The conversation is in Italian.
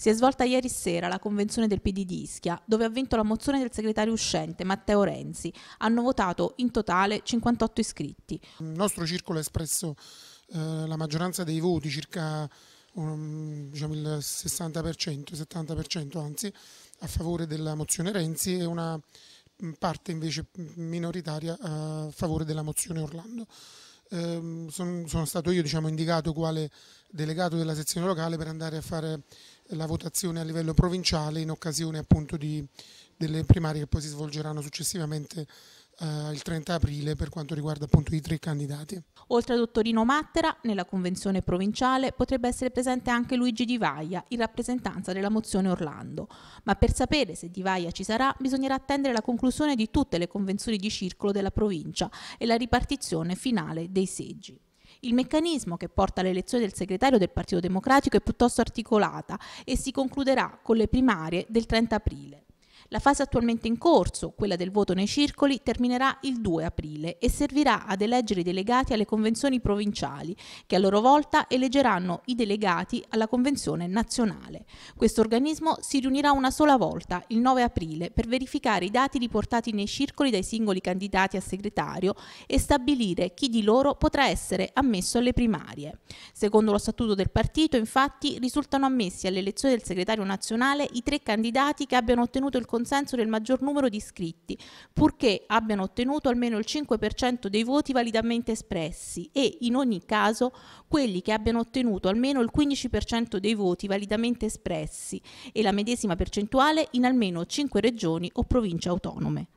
Si è svolta ieri sera la convenzione del PD di Ischia, dove ha vinto la mozione del segretario uscente Matteo Renzi. Hanno votato in totale 58 iscritti. Il nostro circolo ha espresso eh, la maggioranza dei voti, circa um, diciamo il 60%, 70% anzi, a favore della mozione Renzi e una mm, parte invece minoritaria a favore della mozione Orlando. Ehm, sono, sono, stato io diciamo, indicato quale delegato della sezione locale per andare a fare la votazione a livello provinciale in occasione appunto di, delle primarie che poi si svolgeranno successivamente eh, il 30 aprile per quanto riguarda appunto i tre candidati. Oltre a Dottorino Mattera, nella convenzione provinciale potrebbe essere presente anche Luigi Di Vaia in rappresentanza della mozione Orlando, ma per sapere se Di Vaia ci sarà bisognerà attendere la conclusione di tutte le convenzioni di circolo della provincia e la ripartizione finale dei seggi. Il meccanismo che porta all'elezione del segretario del Partito Democratico è piuttosto articolata e si concluderà con le primarie del 30 aprile. La fase attualmente in corso, quella del voto nei circoli, terminerà il 2 aprile e servirà ad eleggere i delegati alle convenzioni provinciali, che a loro volta eleggeranno i delegati alla convenzione nazionale. Questo organismo si riunirà una sola volta, il 9 aprile, per verificare i dati riportati nei circoli dai singoli candidati a segretario e stabilire chi di loro potrà essere ammesso alle primarie. Secondo lo statuto del partito, infatti, risultano ammessi all'elezione del segretario nazionale i tre candidati che abbiano ottenuto il consenso consenso del maggior numero di iscritti, purché abbiano ottenuto almeno il 5% dei voti validamente espressi e, in ogni caso, quelli che abbiano ottenuto almeno il 15% dei voti validamente espressi e la medesima percentuale in almeno 5 regioni o province autonome.